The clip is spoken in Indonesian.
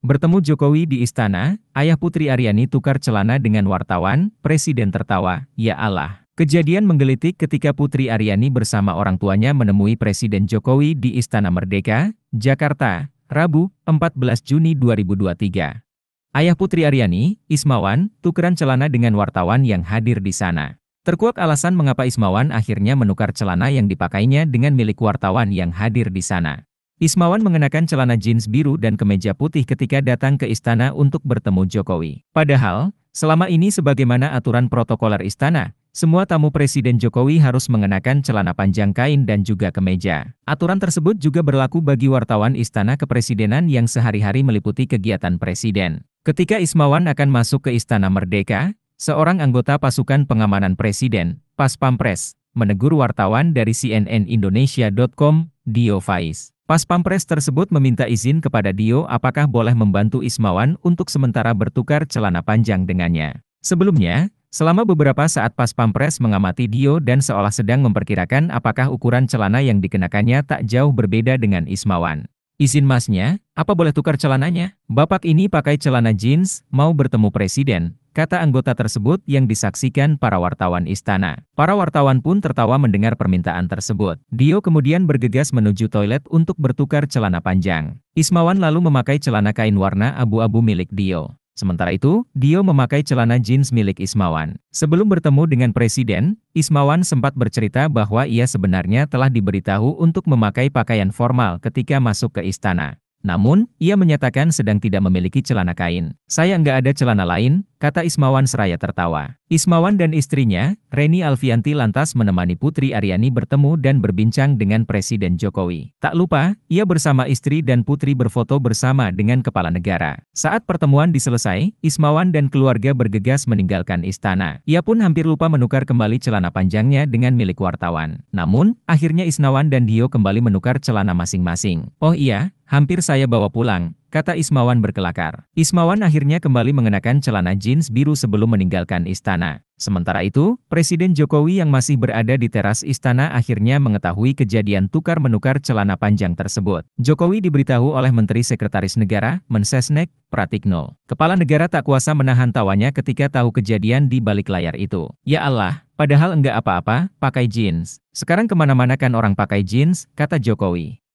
Bertemu Jokowi di istana, ayah Putri Aryani tukar celana dengan wartawan, presiden tertawa, ya Allah. Kejadian menggelitik ketika Putri Aryani bersama orang tuanya menemui Presiden Jokowi di Istana Merdeka, Jakarta, Rabu, 14 Juni 2023. Ayah Putri Aryani, Ismawan, tukeran celana dengan wartawan yang hadir di sana. Terkuak alasan mengapa Ismawan akhirnya menukar celana yang dipakainya dengan milik wartawan yang hadir di sana. Ismawan mengenakan celana jeans biru dan kemeja putih ketika datang ke istana untuk bertemu Jokowi. Padahal, selama ini sebagaimana aturan protokoler istana, semua tamu Presiden Jokowi harus mengenakan celana panjang kain dan juga kemeja. Aturan tersebut juga berlaku bagi wartawan istana kepresidenan yang sehari-hari meliputi kegiatan presiden. Ketika Ismawan akan masuk ke Istana Merdeka, seorang anggota pasukan pengamanan presiden, Pas Pampres, menegur wartawan dari CNN Indonesia.com, Dio Faiz. Pas Pampres tersebut meminta izin kepada Dio apakah boleh membantu Ismawan untuk sementara bertukar celana panjang dengannya. Sebelumnya, selama beberapa saat Pas Pampres mengamati Dio dan seolah sedang memperkirakan apakah ukuran celana yang dikenakannya tak jauh berbeda dengan Ismawan. Izin masnya, apa boleh tukar celananya? Bapak ini pakai celana jeans, mau bertemu presiden, kata anggota tersebut yang disaksikan para wartawan istana. Para wartawan pun tertawa mendengar permintaan tersebut. Dio kemudian bergegas menuju toilet untuk bertukar celana panjang. Ismawan lalu memakai celana kain warna abu-abu milik Dio. Sementara itu, Dio memakai celana jeans milik Ismawan. Sebelum bertemu dengan presiden, Ismawan sempat bercerita bahwa ia sebenarnya telah diberitahu untuk memakai pakaian formal ketika masuk ke istana. Namun, ia menyatakan sedang tidak memiliki celana kain. Saya nggak ada celana lain, kata Ismawan seraya tertawa. Ismawan dan istrinya, Reni Alfianti lantas menemani Putri Aryani bertemu dan berbincang dengan Presiden Jokowi. Tak lupa, ia bersama istri dan Putri berfoto bersama dengan kepala negara. Saat pertemuan diselesai, Ismawan dan keluarga bergegas meninggalkan istana. Ia pun hampir lupa menukar kembali celana panjangnya dengan milik wartawan. Namun, akhirnya Isnawan dan Dio kembali menukar celana masing-masing. Oh iya, Hampir saya bawa pulang, kata Ismawan berkelakar. Ismawan akhirnya kembali mengenakan celana jeans biru sebelum meninggalkan istana. Sementara itu, Presiden Jokowi yang masih berada di teras istana akhirnya mengetahui kejadian tukar-menukar celana panjang tersebut. Jokowi diberitahu oleh Menteri Sekretaris Negara, Mensesnek, Pratikno. Kepala negara tak kuasa menahan tawanya ketika tahu kejadian di balik layar itu. Ya Allah, padahal enggak apa-apa, pakai jeans. Sekarang kemana-mana kan orang pakai jeans, kata Jokowi.